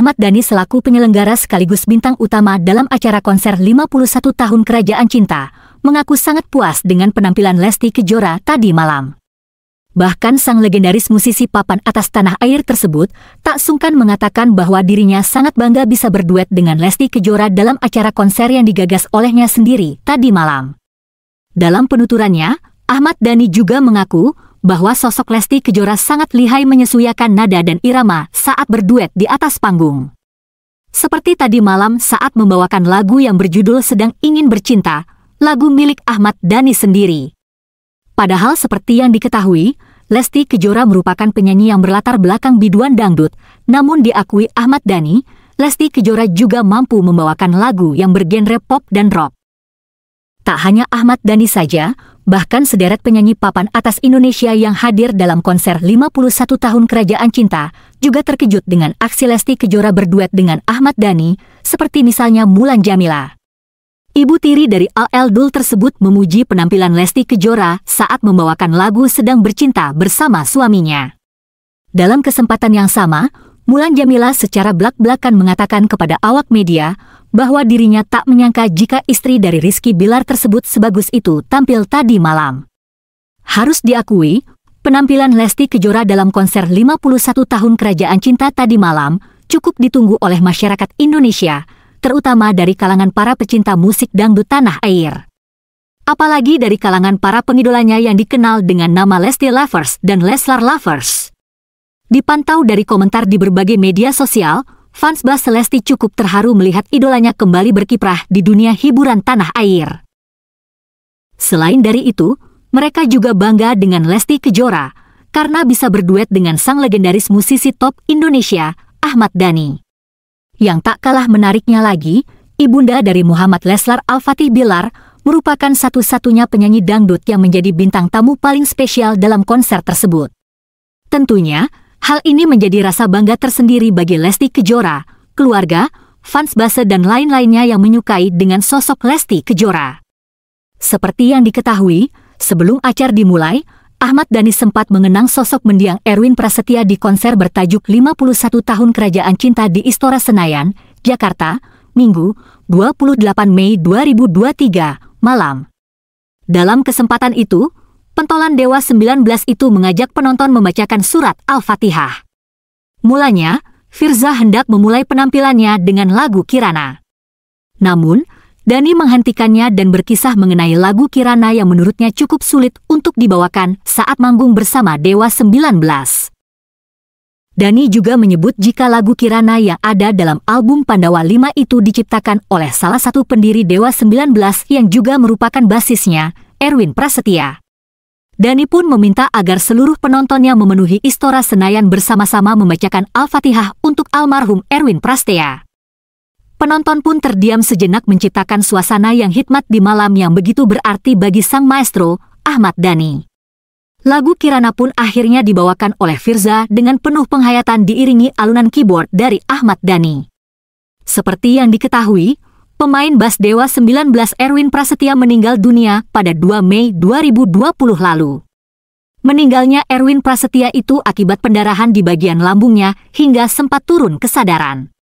Ahmad Dhani selaku penyelenggara sekaligus bintang utama dalam acara konser 51 tahun Kerajaan Cinta, mengaku sangat puas dengan penampilan Lesti Kejora tadi malam. Bahkan sang legendaris musisi papan atas tanah air tersebut tak sungkan mengatakan bahwa dirinya sangat bangga bisa berduet dengan Lesti Kejora dalam acara konser yang digagas olehnya sendiri tadi malam. Dalam penuturannya, Ahmad Dhani juga mengaku bahwa sosok Lesti Kejora sangat lihai menyesuaikan nada dan irama saat berduet di atas panggung. Seperti tadi malam saat membawakan lagu yang berjudul Sedang Ingin Bercinta, lagu milik Ahmad Dhani sendiri. Padahal seperti yang diketahui, Lesti Kejora merupakan penyanyi yang berlatar belakang biduan dangdut, namun diakui Ahmad Dhani, Lesti Kejora juga mampu membawakan lagu yang bergenre pop dan rock. Tak hanya Ahmad Dhani saja, bahkan sederet penyanyi papan atas Indonesia yang hadir dalam konser 51 tahun Kerajaan Cinta juga terkejut dengan aksi Lesti Kejora berduet dengan Ahmad Dhani, seperti misalnya Mulan Jamila. Ibu tiri dari Al Dul tersebut memuji penampilan Lesti Kejora saat membawakan lagu Sedang Bercinta bersama suaminya. Dalam kesempatan yang sama, Mulan Jamila secara belak-belakan mengatakan kepada awak media bahwa dirinya tak menyangka jika istri dari Rizky Bilar tersebut sebagus itu tampil tadi malam. Harus diakui, penampilan Lesti Kejora dalam konser 51 tahun Kerajaan Cinta tadi malam cukup ditunggu oleh masyarakat Indonesia, terutama dari kalangan para pecinta musik dangdut tanah air. Apalagi dari kalangan para pengidolanya yang dikenal dengan nama Lesti Lovers dan Leslar Lovers. Dipantau dari komentar di berbagai media sosial, Fans Celesti cukup terharu melihat idolanya kembali berkiprah di dunia hiburan tanah air. Selain dari itu, mereka juga bangga dengan Lesti Kejora karena bisa berduet dengan sang legendaris musisi top Indonesia, Ahmad Dhani. Yang tak kalah menariknya lagi, ibunda dari Muhammad Leslar Al-Fatih Bilar merupakan satu-satunya penyanyi dangdut yang menjadi bintang tamu paling spesial dalam konser tersebut. Tentunya, Hal ini menjadi rasa bangga tersendiri bagi Lesti Kejora, keluarga, fans Base dan lain-lainnya yang menyukai dengan sosok Lesti Kejora. Seperti yang diketahui, sebelum acar dimulai, Ahmad Dhani sempat mengenang sosok mendiang Erwin Prasetya di konser bertajuk 51 Tahun Kerajaan Cinta di Istora Senayan, Jakarta, Minggu, 28 Mei 2023, malam. Dalam kesempatan itu, pentolan Dewa 19 itu mengajak penonton membacakan surat Al-Fatihah. Mulanya, Firza hendak memulai penampilannya dengan lagu Kirana. Namun, Dani menghentikannya dan berkisah mengenai lagu Kirana yang menurutnya cukup sulit untuk dibawakan saat manggung bersama Dewa 19. Dani juga menyebut jika lagu Kirana yang ada dalam album Pandawa 5 itu diciptakan oleh salah satu pendiri Dewa 19 yang juga merupakan basisnya, Erwin Prasetya. Dani pun meminta agar seluruh penontonnya memenuhi Istora Senayan bersama-sama membacakan Al-Fatihah untuk almarhum Erwin Prastea. Penonton pun terdiam sejenak menciptakan suasana yang hikmat di malam yang begitu berarti bagi sang maestro, Ahmad Dani. Lagu Kirana pun akhirnya dibawakan oleh Firza dengan penuh penghayatan diiringi alunan keyboard dari Ahmad Dani. Seperti yang diketahui, pemain bas Dewa 19 Erwin Prasetya meninggal dunia pada 2 Mei 2020 lalu. Meninggalnya Erwin Prasetya itu akibat pendarahan di bagian lambungnya hingga sempat turun kesadaran.